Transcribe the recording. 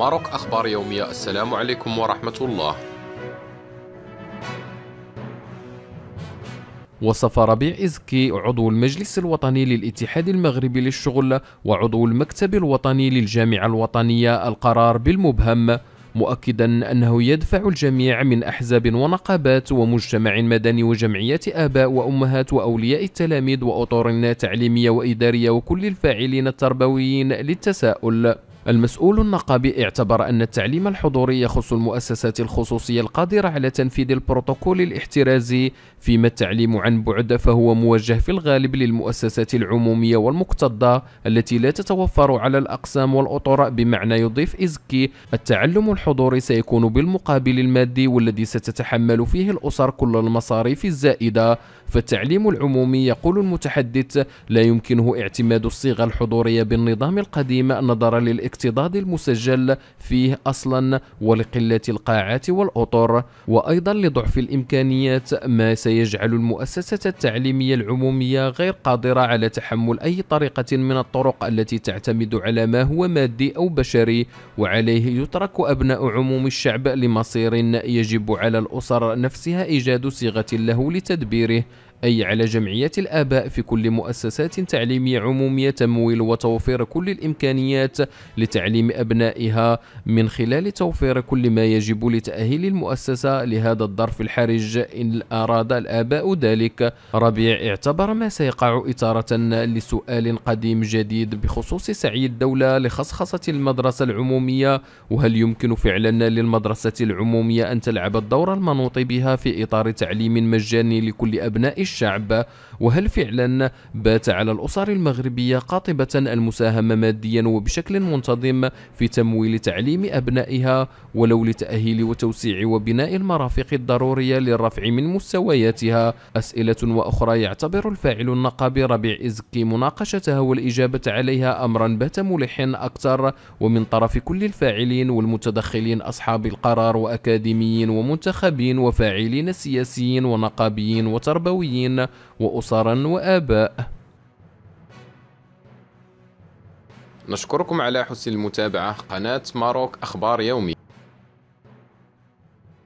ماروك أخبار يومية السلام عليكم ورحمة الله وصف ربيع إزكي عضو المجلس الوطني للاتحاد المغربي للشغل وعضو المكتب الوطني للجامعة الوطنية القرار بالمبهم مؤكدا أنه يدفع الجميع من أحزاب ونقابات ومجتمع مدني وجمعيات آباء وأمهات وأولياء التلاميذ وأطرنا تعليمية وإدارية وكل الفاعلين التربويين للتساؤل المسؤول النقابي اعتبر أن التعليم الحضوري يخص المؤسسات الخصوصية القادرة على تنفيذ البروتوكول الاحترازي فيما التعليم عن بعد فهو موجه في الغالب للمؤسسات العمومية والمكتظة التي لا تتوفر على الأقسام والأطراء بمعنى يضيف إزكي التعلم الحضوري سيكون بالمقابل المادي والذي ستتحمل فيه الأسر كل المصاريف الزائدة فالتعليم العمومي يقول المتحدث لا يمكنه اعتماد الصيغة الحضورية بالنظام القديم نظرا للاكتضاد المسجل فيه أصلا ولقلة القاعات والأطر وأيضا لضعف الإمكانيات ما سيجعل المؤسسة التعليمية العمومية غير قادرة على تحمل أي طريقة من الطرق التي تعتمد على ما هو مادي أو بشري وعليه يترك أبناء عموم الشعب لمصير يجب على الأسر نفسها إيجاد صيغة له لتدبيره أي على جمعيات الآباء في كل مؤسسات تعليمية عمومية تمويل وتوفير كل الإمكانيات لتعليم أبنائها من خلال توفير كل ما يجب لتأهيل المؤسسة لهذا الظرف الحرج إن أراد الآباء ذلك ربيع اعتبر ما سيقع إثارة لسؤال قديم جديد بخصوص سعي الدولة لخصخصة المدرسة العمومية وهل يمكن فعلا للمدرسة العمومية أن تلعب الدور المنوط بها في إطار تعليم مجاني لكل أبناء الشعب وهل فعلا بات على الأسر المغربية قاطبة المساهمة ماديا وبشكل منتظم في تمويل تعليم أبنائها ولو لتأهيل وتوسيع وبناء المرافق الضرورية للرفع من مستوياتها أسئلة وأخرى يعتبر الفاعل النقابي ربيع إزكي مناقشتها والإجابة عليها أمرا بات ملحا أكثر ومن طرف كل الفاعلين والمتدخلين أصحاب القرار وأكاديميين ومنتخبين وفاعلين سياسيين ونقابيين وتربويين مساكين وأسرا وآباء نشكركم على حسن المتابعة قناة ماروك أخبار يومي